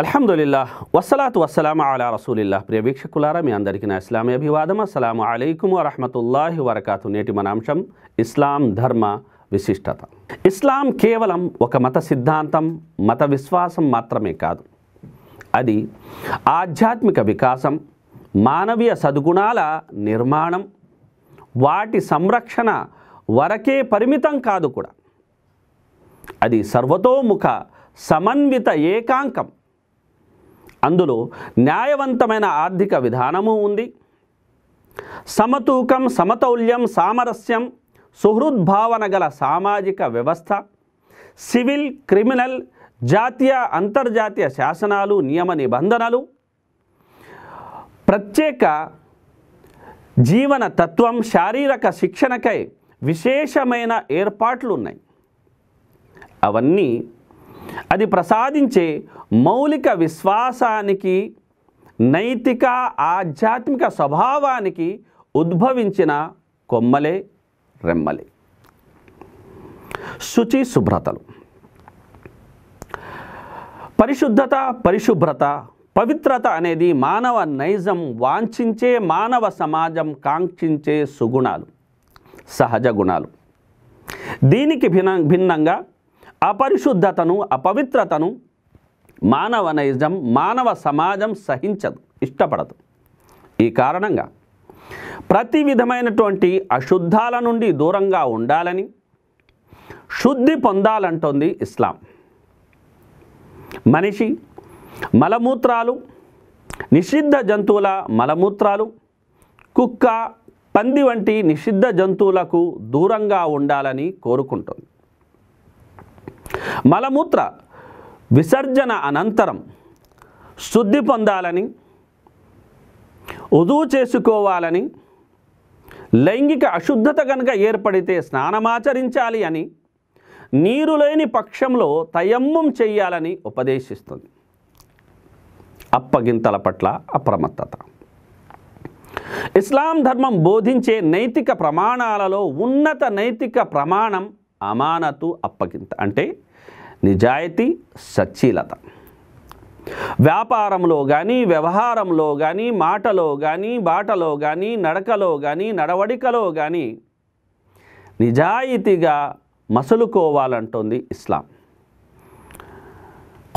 అల్హమ్దుల్లా వసలాతు వసలామ అలా రసూలిల్లా ప్రియ వీక్షకులారా మీ అందరికీ నా ఇస్లామీ అభివాదం అస్సలం అలైకుం వరహమతుల్లాహి వరకాతు నేటి మన అంశం ఇస్లాం ధర్మ విశిష్టత ఇస్లాం కేవలం ఒక మత సిద్ధాంతం మత విశ్వాసం మాత్రమే కాదు అది ఆధ్యాత్మిక వికాసం మానవీయ సద్గుణాల నిర్మాణం వాటి సంరక్షణ వరకే పరిమితం కాదు కూడా అది సర్వతోముఖ సమన్విత ఏకాంకం అందులో న్యాయవంతమైన ఆర్థిక విధానము ఉంది సమతూకం సమతౌల్యం సామరస్యం సుహృద్భావన గల సామాజిక వ్యవస్థ సివిల్ క్రిమినల్ జాతీయ అంతర్జాతీయ శాసనాలు నియమ నిబంధనలు ప్రత్యేక జీవన తత్వం శారీరక శిక్షణకై విశేషమైన ఏర్పాట్లు ఉన్నాయి అవన్నీ అది ప్రసాదించే మౌలిక విశ్వాసానికి నైతిక ఆధ్యాత్మిక స్వభావానికి ఉద్భవించిన కొమ్మలే రెమ్మలే శుచి శుభ్రతలు పరిశుద్ధత పరిశుభ్రత పవిత్రత అనేది మానవ నైజం వాంఛించే మానవ సమాజం కాంక్షించే సుగుణాలు సహజ గుణాలు దీనికి భిన్న భిన్నంగా అపరిశుద్ధతను అపవిత్రతను మానవ నైజం మానవ సమాజం సహించదు ఇష్టపడదు ఈ కారణంగా ప్రతి విధమైనటువంటి అశుద్ధాల నుండి దూరంగా ఉండాలని శుద్ధి పొందాలంటోంది ఇస్లాం మనిషి మలమూత్రాలు నిషిద్ధ జంతువుల మలమూత్రాలు కుక్క పంది వంటి నిషిద్ధ జంతువులకు దూరంగా ఉండాలని కోరుకుంటుంది మలమూత్ర విసర్జన అనంతరం శుద్ధి పొందాలని వదువు చేసుకోవాలని లైంగిక అశుద్ధత కనుక ఏర్పడితే స్నానమాచరించాలి అని నీరు లేని పక్షంలో తయమ్మం చేయాలని ఉపదేశిస్తుంది అప్పగింతల పట్ల అప్రమత్తత ఇస్లాం ధర్మం బోధించే నైతిక ప్రమాణాలలో ఉన్నత నైతిక ప్రమాణం అమానతు అప్పగింత అంటే నిజాయితీ సచ్చీలత వ్యాపారంలో కానీ వ్యవహారంలో కానీ మాటలో కానీ బాటలో కానీ నడకలో కానీ నడవడికలో కానీ నిజాయితీగా మసులుకోవాలంటుంది ఇస్లాం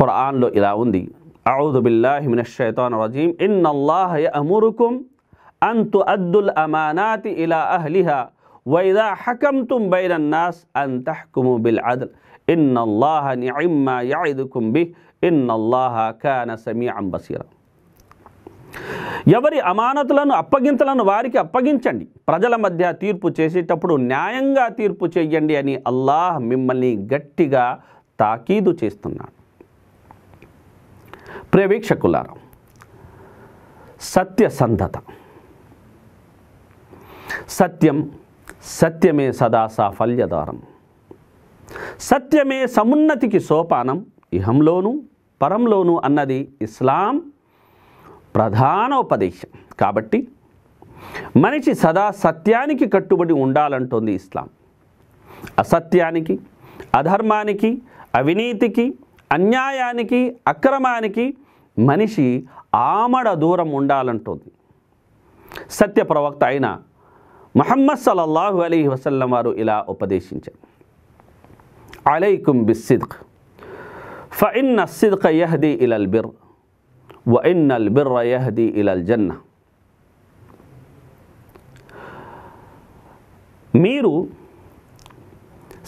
ఖురాన్లో ఇలా ఉంది అউযు బిల్లాహి మినష్ షైతాన్ రజీమ్ ఇన్నల్లాహ యఅమురుకుం అన్ అమానాతి ఇలా అహ్లిహా వైదా హకమ్తుం బైనన్ నాస్ అన్ బిల్ అద్ల్ ఇన్నల్లాహ నిమ్మ యాయిదుకుం బి అల్లాహ కాన సమీ అంబసీర ఎవరి అమానతులను అప్పగింతలను వారికి అప్పగించండి ప్రజల మధ్య తీర్పు చేసేటప్పుడు న్యాయంగా తీర్పు చేయండి అని అల్లాహ్ మిమ్మల్ని గట్టిగా తాకీదు చేస్తున్నాడు ప్రేవీక్షకులారా సత్యసంధత సత్యం సత్యమే సదా సాఫల్యదారం సత్యమే సమున్నతికి సోపానం ఇహంలోను పరంలోను అన్నది ఇస్లాం ప్రధాన ఉపదేశం కాబట్టి మనిషి సదా సత్యానికి కట్టుబడి ఉండాలంటోంది ఇస్లాం అసత్యానికి అధర్మానికి అవినీతికి అన్యాయానికి అక్రమానికి మనిషి ఆమడ దూరం ఉండాలంటుంది సత్య ప్రవక్త అయిన మహమ్మద్ సలల్లాహు అలీ వసల్లం వారు ఇలా ఉపదేశించారు అలైకుం బిస్సిద్క్ ఫఇన్ అస్సిద్క యహది ఇలల్ బిర్ وإن البر يهدي إلى الجنة మీరు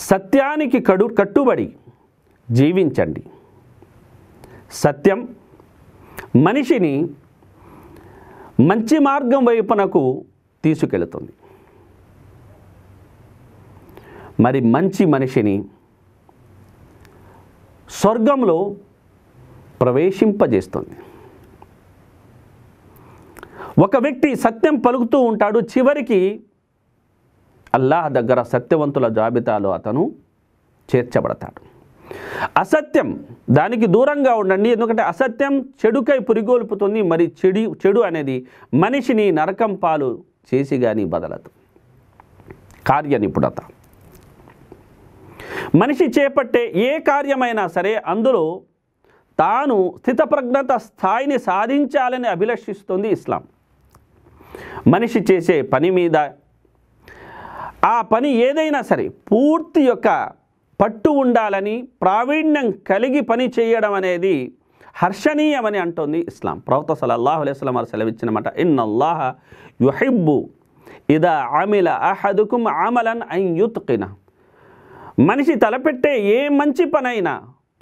సత్యానికి కడు కట్టుబడి జీవించండి సత్యం మనిషిని మంచి మార్గం వైపునకు తీసుకెళుతుంది మరి మంచి మనిషిని స్వర్గంలో ప్రవేశింపజేస్తుంది ఒక వ్యక్తి సత్యం పలుకుతూ ఉంటాడు చివరికి అల్లాహ్ దగ్గర సత్యవంతుల జాబితాలో అతను చేర్చబడతాడు అసత్యం దానికి దూరంగా ఉండండి ఎందుకంటే అసత్యం చెడుకై పురిగోల్పుతుంది మరి చెడి చెడు అనేది మనిషిని నరకం పాలు చేసి కానీ బదలదు కార్యనిపుణత మనిషి చేపట్టే ఏ కార్యమైనా సరే అందులో తాను స్థితప్రజ్ఞత స్థాయిని సాధించాలని అభిలషిస్తుంది ఇస్లాం మనిషి చేసే పని మీద ఆ పని ఏదైనా సరే పూర్తి యొక్క పట్టు ఉండాలని ప్రావీణ్యం కలిగి పని చేయడం అనేది హర్షణీయమని అంటుంది ఇస్లాం ప్రవక్త సలల్లాహు అలైస్లం వారు సెలవిచ్చిన మాట ఇన్నల్లాహ యుహిబ్బు ఇదా ఆమిల అహదుకుమ్ ఆమలన్ యుత్ యుత్కినా మనిషి తలపెట్టే ఏ మంచి పనైనా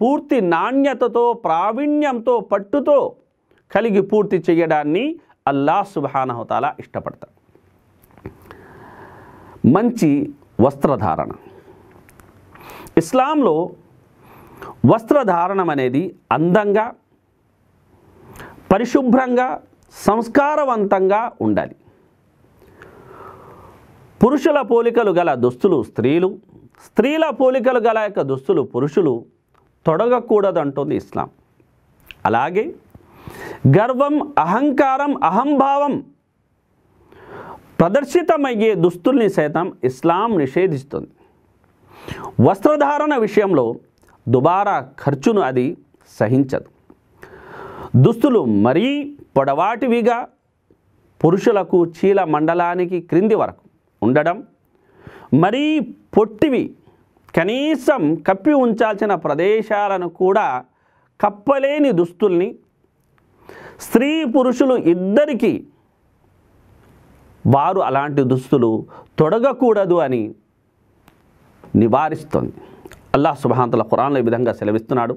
పూర్తి నాణ్యతతో ప్రావీణ్యంతో పట్టుతో కలిగి పూర్తి చేయడాన్ని అల్లా సుబానహతాల ఇష్టపడతాడు మంచి వస్త్రధారణ ఇస్లాంలో వస్త్రధారణం అనేది అందంగా పరిశుభ్రంగా సంస్కారవంతంగా ఉండాలి పురుషుల పోలికలు గల దుస్తులు స్త్రీలు స్త్రీల పోలికలు గల యొక్క దుస్తులు పురుషులు తొడగకూడదంటుంది ఇస్లాం అలాగే గర్వం అహంకారం అహంభావం ప్రదర్శితమయ్యే దుస్తుల్ని సైతం ఇస్లాం నిషేధిస్తుంది వస్త్రధారణ విషయంలో దుబారా ఖర్చును అది సహించదు దుస్తులు మరీ పొడవాటివిగా పురుషులకు చీల మండలానికి క్రింది వరకు ఉండడం మరీ పొట్టివి కనీసం కప్పి ఉంచాల్సిన ప్రదేశాలను కూడా కప్పలేని దుస్తుల్ని స్త్రీ పురుషులు ఇద్దరికీ వారు అలాంటి దుస్తులు తొడగకూడదు అని నివారిస్తుంది అల్లాహ్ సుబాంతల ఖురాన్లో ఈ విధంగా సెలవిస్తున్నాడు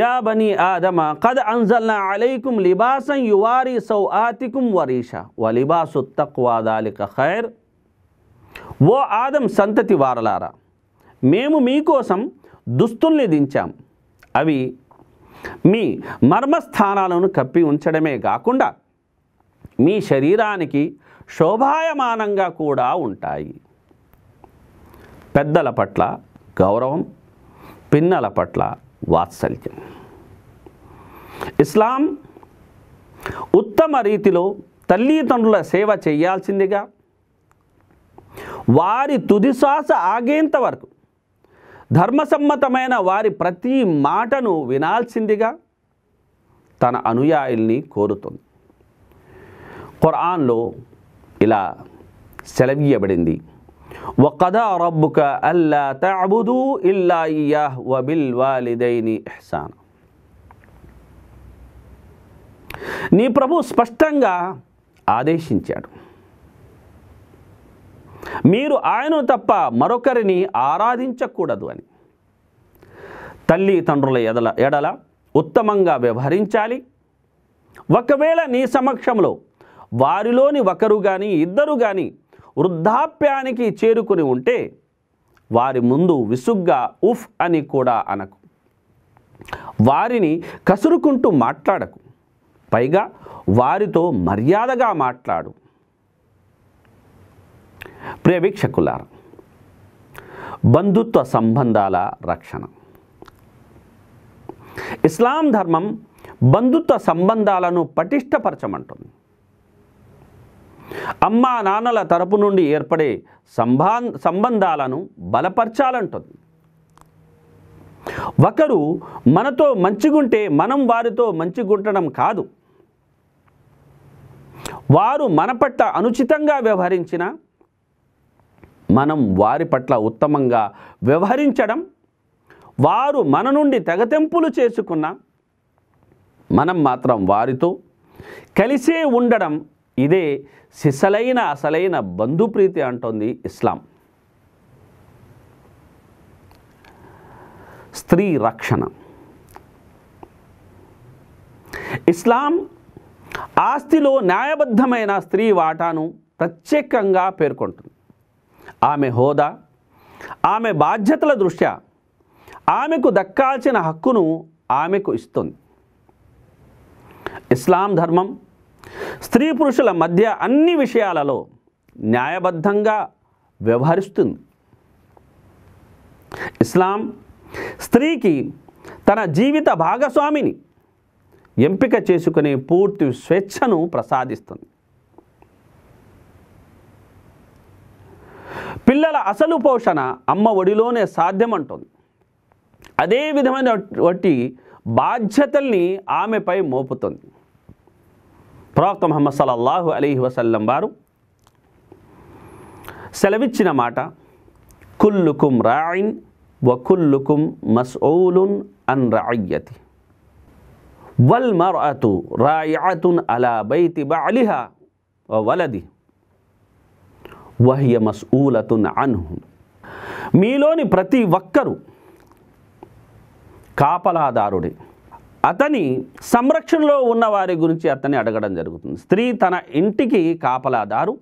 యా బని ఆదమ కద్ అంజల్నా అలైకుం లిబాసం యువారి సౌ ఆతికుం వరీష వ లిబాసు తక్వాదాలిక ఖైర్ ఓ ఆదం సంతతి వారలారా మేము మీకోసం దుస్తుల్ని దించాం అవి మీ మర్మస్థానాలను కప్పి ఉంచడమే కాకుండా మీ శరీరానికి శోభాయమానంగా కూడా ఉంటాయి పెద్దల పట్ల గౌరవం పిన్నల పట్ల వాత్సల్యం ఇస్లాం ఉత్తమ రీతిలో తల్లిదండ్రుల సేవ చేయాల్సిందిగా వారి తుదిశ్వాస ఆగేంత వరకు ధర్మసమ్మతమైన వారి ప్రతి మాటను వినాల్సిందిగా తన అనుయాయుల్ని కోరుతుంది ఖురాన్లో ఇలా సెలవీయబడింది నీ ప్రభు స్పష్టంగా ఆదేశించాడు మీరు ఆయనను తప్ప మరొకరిని ఆరాధించకూడదు అని తల్లి తండ్రుల ఎదల ఎడల ఉత్తమంగా వ్యవహరించాలి ఒకవేళ నీ సమక్షంలో వారిలోని ఒకరు కానీ ఇద్దరు కానీ వృద్ధాప్యానికి చేరుకుని ఉంటే వారి ముందు విసుగ్గా ఉఫ్ అని కూడా అనకు వారిని కసురుకుంటూ మాట్లాడకు పైగా వారితో మర్యాదగా మాట్లాడు ప్రియ బంధుత్వ సంబంధాల రక్షణ ఇస్లాం ధర్మం బంధుత్వ సంబంధాలను పటిష్టపరచమంటుంది అమ్మ నాన్నల తరపు నుండి ఏర్పడే సంబా సంబంధాలను బలపరచాలంటుంది ఒకరు మనతో మంచిగుంటే మనం వారితో మంచిగుంటడం కాదు వారు మన పట్ల అనుచితంగా వ్యవహరించిన మనం వారి పట్ల ఉత్తమంగా వ్యవహరించడం వారు మన నుండి తెగతెంపులు చేసుకున్న మనం మాత్రం వారితో కలిసే ఉండడం ఇదే సిసలైన అసలైన బంధుప్రీతి అంటోంది ఇస్లాం స్త్రీ రక్షణ ఇస్లాం ఆస్తిలో న్యాయబద్ధమైన స్త్రీ వాటాను ప్రత్యేకంగా పేర్కొంటుంది ఆమె హోదా ఆమె బాధ్యతల దృష్ట్యా ఆమెకు దక్కాల్సిన హక్కును ఆమెకు ఇస్తుంది ఇస్లాం ధర్మం స్త్రీ పురుషుల మధ్య అన్ని విషయాలలో న్యాయబద్ధంగా వ్యవహరిస్తుంది ఇస్లాం స్త్రీకి తన జీవిత భాగస్వామిని ఎంపిక చేసుకునే పూర్తి స్వేచ్ఛను ప్రసాదిస్తుంది పిల్లల అసలు పోషణ అమ్మ ఒడిలోనే సాధ్యమంటుంది అదే విధమైన వట్టి బాధ్యతల్ని ఆమెపై మోపుతుంది ప్రవక్త మహమ్మద్ సలల్లాహు అలీహి వసల్లం వారు సెలవిచ్చిన మాట కుల్లుకుం రాయిన్ వకుల్లుకుం మస్ఊలున్ అన్ రాయ్యతి వల్ మర్అతు రాయతున్ అలా బైతి బాలిహా వలది వహ్య మస్ఊలతున్ అన్హు మీలోని ప్రతి ఒక్కరూ కాపలాదారుడే అతని సంరక్షణలో ఉన్న వారి గురించి అతన్ని అడగడం జరుగుతుంది స్త్రీ తన ఇంటికి కాపలాదారు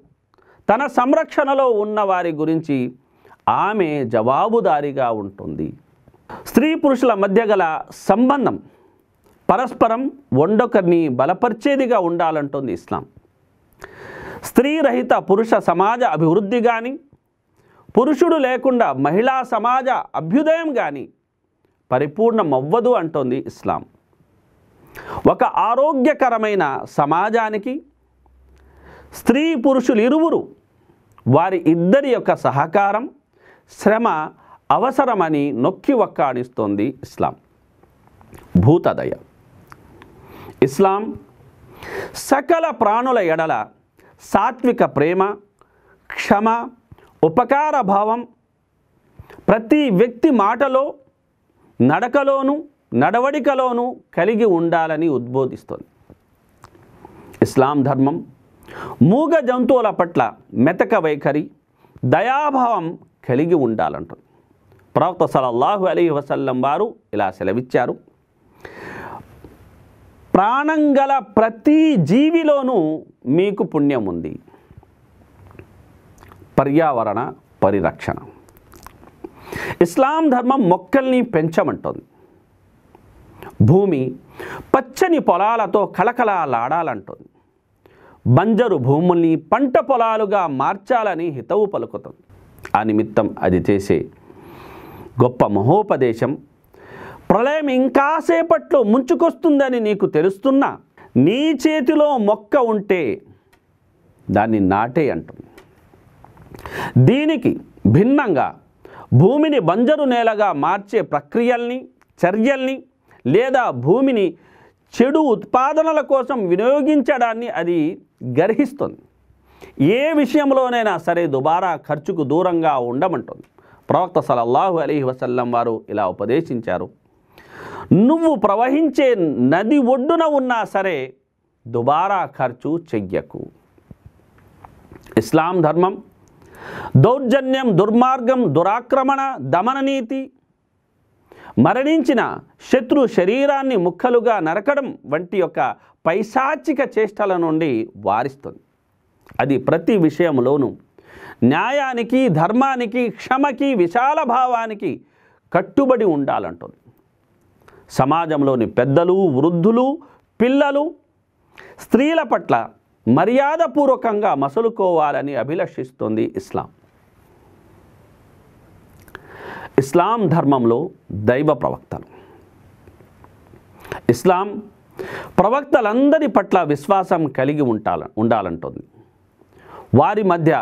తన సంరక్షణలో ఉన్న వారి గురించి ఆమె జవాబుదారిగా ఉంటుంది స్త్రీ పురుషుల మధ్య గల సంబంధం పరస్పరం ఒండొకరిని బలపరిచేదిగా ఉండాలంటుంది ఇస్లాం స్త్రీరహిత పురుష సమాజ అభివృద్ధి కానీ పురుషుడు లేకుండా మహిళా సమాజ అభ్యుదయం కానీ పరిపూర్ణమవ్వదు అంటోంది ఇస్లాం ఒక ఆరోగ్యకరమైన సమాజానికి స్త్రీ పురుషులు ఇరువురు వారి ఇద్దరి యొక్క సహకారం శ్రమ అవసరమని నొక్కి ఒక్కాడిస్తోంది ఇస్లాం భూతదయ ఇస్లాం సకల ప్రాణుల ఎడల సాత్విక ప్రేమ క్షమ ఉపకార భావం ప్రతి వ్యక్తి మాటలో నడకలోను నడవడికలోనూ కలిగి ఉండాలని ఉద్బోధిస్తుంది ఇస్లాం ధర్మం మూగ జంతువుల పట్ల మెతక వైఖరి దయాభావం కలిగి ఉండాలంటుంది ప్రవక్త సలల్లాహు అలీ వసల్లం వారు ఇలా సెలవిచ్చారు ప్రాణం గల ప్రతి జీవిలోనూ మీకు పుణ్యం ఉంది పర్యావరణ పరిరక్షణ ఇస్లాం ధర్మం మొక్కల్ని పెంచమంటుంది భూమి పచ్చని పొలాలతో కళకళలాడాలంటుంది బంజరు భూముల్ని పంట పొలాలుగా మార్చాలని హితవు పలుకుతుంది ఆ నిమిత్తం అది చేసే గొప్ప మహోపదేశం ప్రళయం ఇంకాసేపట్లో ముంచుకొస్తుందని నీకు తెలుస్తున్నా నీ చేతిలో మొక్క ఉంటే దాన్ని నాటే అంటుంది దీనికి భిన్నంగా భూమిని బంజరు నేలగా మార్చే ప్రక్రియల్ని చర్యల్ని లేదా భూమిని చెడు ఉత్పాదనల కోసం వినియోగించడాన్ని అది గర్హిస్తుంది ఏ విషయంలోనైనా సరే దుబారా ఖర్చుకు దూరంగా ఉండమంటుంది ప్రవక్త సలల్లాహు అలీ వసల్లం వారు ఇలా ఉపదేశించారు నువ్వు ప్రవహించే నది ఒడ్డున ఉన్నా సరే దుబారా ఖర్చు చెయ్యకు ఇస్లాం ధర్మం దౌర్జన్యం దుర్మార్గం దురాక్రమణ దమననీతి మరణించిన శత్రు శరీరాన్ని ముక్కలుగా నరకడం వంటి యొక్క పైశాచిక చేష్టల నుండి వారిస్తుంది అది ప్రతి విషయంలోనూ న్యాయానికి ధర్మానికి క్షమకి విశాల భావానికి కట్టుబడి ఉండాలంటుంది సమాజంలోని పెద్దలు వృద్ధులు పిల్లలు స్త్రీల పట్ల మర్యాదపూర్వకంగా మసులుకోవాలని అభిలషిస్తుంది ఇస్లాం ఇస్లాం ధర్మంలో దైవ ప్రవక్తలు ఇస్లాం ప్రవక్తలందరి పట్ల విశ్వాసం కలిగి ఉంటాల ఉండాలంటుంది వారి మధ్య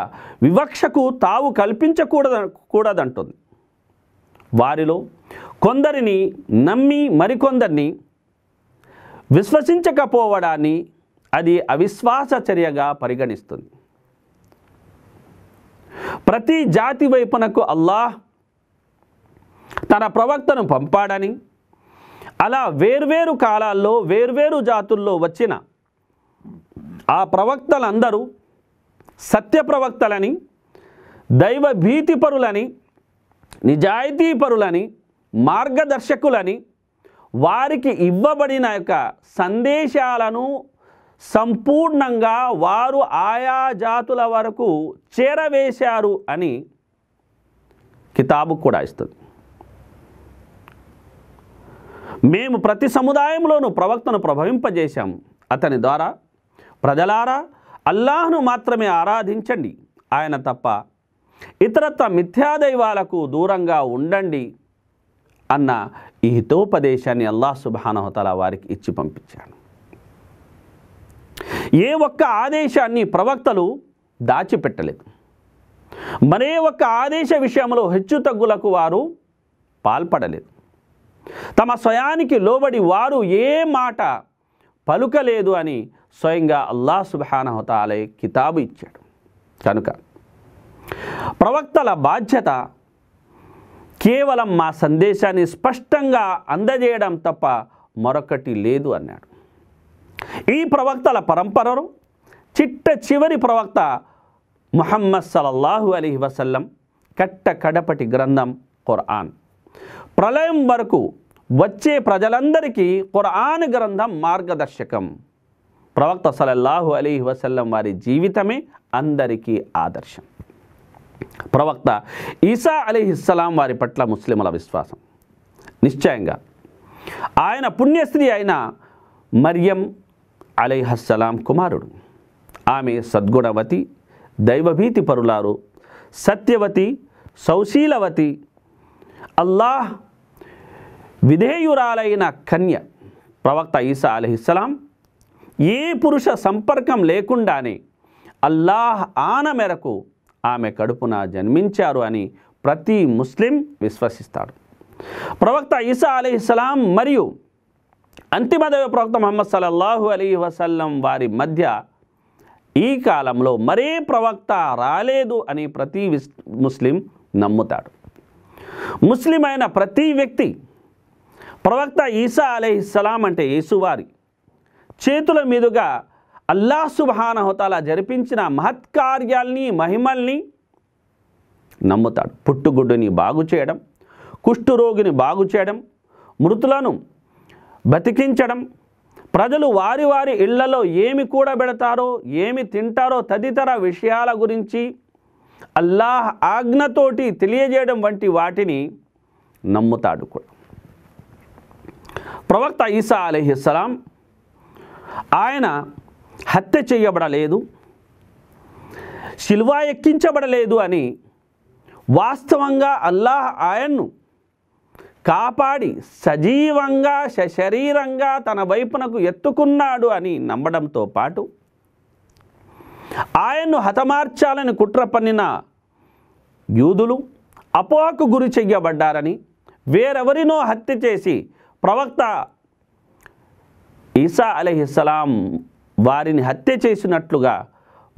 వివక్షకు తావు కల్పించకూడద కూడదంటుంది వారిలో కొందరిని నమ్మి మరికొందరిని విశ్వసించకపోవడాన్ని అది అవిశ్వాస చర్యగా పరిగణిస్తుంది ప్రతి జాతి వైపునకు అల్లాహ్ తన ప్రవక్తను పంపాడని అలా వేర్వేరు కాలాల్లో వేర్వేరు జాతుల్లో వచ్చిన ఆ ప్రవక్తలందరూ సత్య ప్రవక్తలని దైవ భీతిపరులని నిజాయితీపరులని మార్గదర్శకులని వారికి ఇవ్వబడిన యొక్క సందేశాలను సంపూర్ణంగా వారు ఆయా జాతుల వరకు చేరవేశారు అని కితాబు కూడా ఇస్తుంది మేము ప్రతి సముదాయంలోనూ ప్రవక్తను ప్రభవింపజేశాము అతని ద్వారా ప్రజలారా అల్లాహ్ను మాత్రమే ఆరాధించండి ఆయన తప్ప ఇతరత్వ మిథ్యాదైవాలకు దూరంగా ఉండండి అన్న ఈ హితోపదేశాన్ని అల్లా సుబానహతల వారికి ఇచ్చి పంపించాను ఏ ఒక్క ఆదేశాన్ని ప్రవక్తలు దాచిపెట్టలేదు మరే ఒక్క ఆదేశ విషయంలో హెచ్చు తగ్గులకు వారు పాల్పడలేదు తమ స్వయానికి లోబడి వారు ఏ మాట పలుకలేదు అని స్వయంగా అల్లా సుబానహతాలే కితాబు ఇచ్చాడు కనుక ప్రవక్తల బాధ్యత కేవలం మా సందేశాన్ని స్పష్టంగా అందజేయడం తప్ప మరొకటి లేదు అన్నాడు ఈ ప్రవక్తల పరంపరరు చిట్ట చివరి ప్రవక్త ముహమ్మద్ సలల్లాహు అలీ వసల్లం కట్ట కడపటి గ్రంథం ఖురాన్ ప్రళయం వరకు వచ్చే ప్రజలందరికీ ఖురాన్ గ్రంథం మార్గదర్శకం ప్రవక్త సలల్లాహు అలీ వసల్లం వారి జీవితమే అందరికీ ఆదర్శం ప్రవక్త ఈసా అలీ వారి పట్ల ముస్లిముల విశ్వాసం నిశ్చయంగా ఆయన పుణ్యస్త్రీ అయిన మరియం అలీహస్సలాం కుమారుడు ఆమె సద్గుణవతి దైవభీతి పరులారు సత్యవతి సౌశీలవతి అల్లాహ్ విధేయురాలైన కన్య ప్రవక్త ఈసా అలీహిస్సలాం ఏ పురుష సంపర్కం లేకుండానే అల్లాహ్ ఆన మేరకు ఆమె కడుపున జన్మించారు అని ప్రతి ముస్లిం విశ్వసిస్తాడు ప్రవక్త ఈసా సలాం మరియు అంతిమ దైవ ప్రవక్త మహమ్మద్ సల్లల్లాహు అలీ వసల్లం వారి మధ్య ఈ కాలంలో మరే ప్రవక్త రాలేదు అని ప్రతి ముస్లిం నమ్ముతాడు ముస్లిం అయిన ప్రతి వ్యక్తి ప్రవక్త ఈసా అలీ అంటే యేసువారి చేతుల మీదుగా అల్లా సుభానహోతాల జరిపించిన మహత్కార్యాల్ని మహిమల్ని నమ్ముతాడు పుట్టుగుడ్డుని బాగు చేయడం కుష్ఠురోగిని బాగు చేయడం మృతులను బతికించడం ప్రజలు వారి వారి ఇళ్లలో ఏమి కూడబెడతారో ఏమి తింటారో తదితర విషయాల గురించి అల్లాహ్ ఆజ్ఞతోటి తెలియజేయడం వంటి వాటిని నమ్ముతాడు కూడా ప్రవక్త ఈసా అలహిస్సలాం ఆయన హత్య చేయబడలేదు శిల్వా ఎక్కించబడలేదు అని వాస్తవంగా అల్లాహ్ ఆయన్ను కాపాడి సజీవంగా శరీరంగా తన వైపునకు ఎత్తుకున్నాడు అని నమ్మడంతో పాటు ఆయన్ను హతమార్చాలని కుట్ర పన్నిన యూదులు అపోహకు గురి చెయ్యబడ్డారని వేరెవరినో హత్య చేసి ప్రవక్త ఈసా అలహిస్సలాం వారిని హత్య చేసినట్లుగా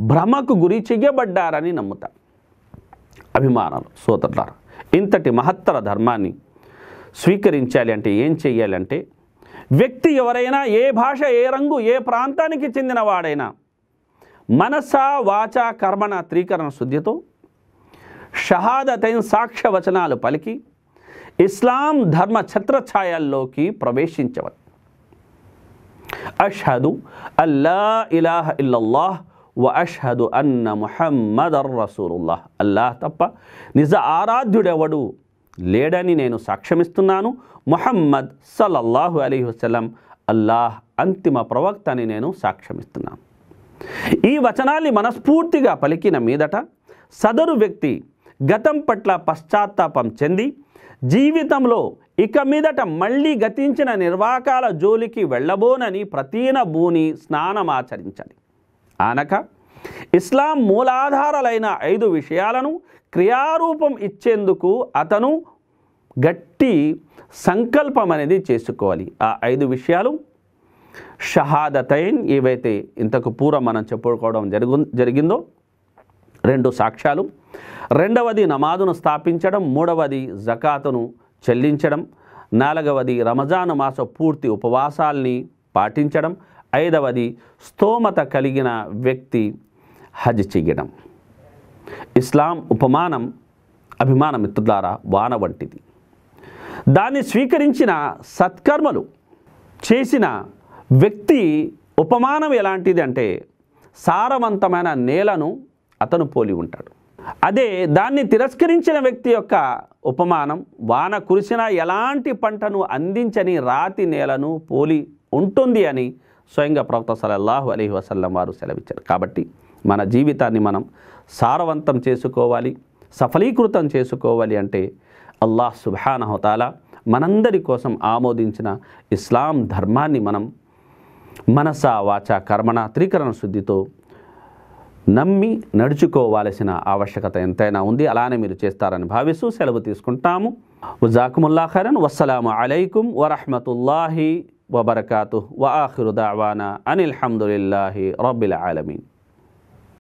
భ్రమకు గురి చెయ్యబడ్డారని నమ్ముతా అభిమానాలు సోదరులారు ఇంతటి మహత్తర ధర్మాన్ని స్వీకరించాలి అంటే ఏం చెయ్యాలంటే వ్యక్తి ఎవరైనా ఏ భాష ఏ రంగు ఏ ప్రాంతానికి చెందినవాడైనా మనస వాచ కర్మణ త్రీకరణ శుద్ధితో షహాదతైన సాక్ష్య వచనాలు పలికి ఇస్లాం ధర్మ ఛత్రఛాయాల్లోకి ప్రవేశించవచ్చు అష్హదు అల్లా ఇలాహ ఇల్లల్లాహ్ వ అష్హదు అన్న ముహమ్మద్ రసూలుల్లాహ్ అల్లాహ్ తప్ప నిజ ఆరాధ్యుడెవడు లేడని నేను సాక్ష్యమిస్తున్నాను ముహమ్మద్ సల్లల్లాహు అలీ వసలం అల్లాహ్ అంతిమ ప్రవక్త అని నేను సాక్ష్యమిస్తున్నాను ఈ వచనాన్ని మనస్ఫూర్తిగా పలికిన మీదట సదరు వ్యక్తి గతం పట్ల పశ్చాత్తాపం చెంది జీవితంలో ఇక మీదట మళ్ళీ గతించిన నిర్వాకాల జోలికి వెళ్ళబోనని ప్రతీన భూని స్నానమాచరించాలి ఆనక ఇస్లాం మూలాధారాలైన ఐదు విషయాలను క్రియారూపం ఇచ్చేందుకు అతను గట్టి సంకల్పం అనేది చేసుకోవాలి ఆ ఐదు విషయాలు షహాదతైన్ ఏవైతే ఇంతకు పూర్వం మనం చెప్పుకోవడం జరుగు జరిగిందో రెండు సాక్ష్యాలు రెండవది నమాజును స్థాపించడం మూడవది జకాతును చెల్లించడం నాలుగవది రమజాను మాస పూర్తి ఉపవాసాల్ని పాటించడం ఐదవది స్తోమత కలిగిన వ్యక్తి హజ్ చెయ్యడం ఇస్లాం ఉపమానం అభిమాన మిత్రులారా వాన వంటిది దాన్ని స్వీకరించిన సత్కర్మలు చేసిన వ్యక్తి ఉపమానం ఎలాంటిది అంటే సారవంతమైన నేలను అతను పోలి ఉంటాడు అదే దాన్ని తిరస్కరించిన వ్యక్తి యొక్క ఉపమానం వాన కురిసినా ఎలాంటి పంటను అందించని రాతి నేలను పోలి ఉంటుంది అని స్వయంగా ప్రవక్త సలహు అలహి వసల్లం వారు సెలవిచ్చారు కాబట్టి మన జీవితాన్ని మనం సారవంతం చేసుకోవాలి సఫలీకృతం చేసుకోవాలి అంటే అల్లాహ్ సుబానహతాల మనందరి కోసం ఆమోదించిన ఇస్లాం ధర్మాన్ని మనం మనసా వాచ కర్మణ త్రీకరణ శుద్ధితో నమ్మి నడుచుకోవాల్సిన ఆవశ్యకత ఎంతైనా ఉంది అలానే మీరు చేస్తారని భావిస్తూ సెలవు తీసుకుంటాము జాకుముల్లా వస్సలాము అలైకుం వరహమతుల్లాహి వబర్కాతు వాఖిరు దావానా అనిల్హమ్దుల్లాహి రబ్బిల్ ఆలమీన్